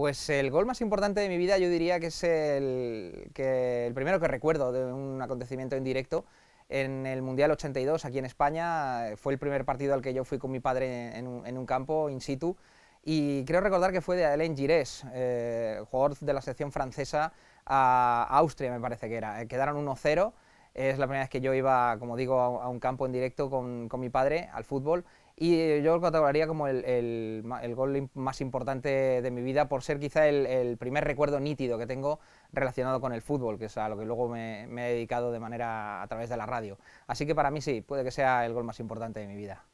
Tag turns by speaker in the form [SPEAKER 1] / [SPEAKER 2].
[SPEAKER 1] Pues el gol más importante de mi vida yo diría que es el, primero que recuerdo de un acontecimiento en directo en el Mundial 82 aquí en España. Fue el primer partido al que yo fui con mi padre en un, campo in situ. Y creo recordar que fue de Alain Gires, eh, jugador de la selección francesa a Austria, me parece que era. Eh, quedaron 1-0 es la primera vez que yo iba, como digo, a, un campo en directo con, mi padre al fútbol y yo lo categoraría como el, el, gol más importante de mi vida por ser quizá el, primer recuerdo nítido que tengo relacionado con el fútbol, que es a lo que luego me he dedicado de manera a través de la radio. Así que para mí sí, puede que sea el gol más importante de mi vida.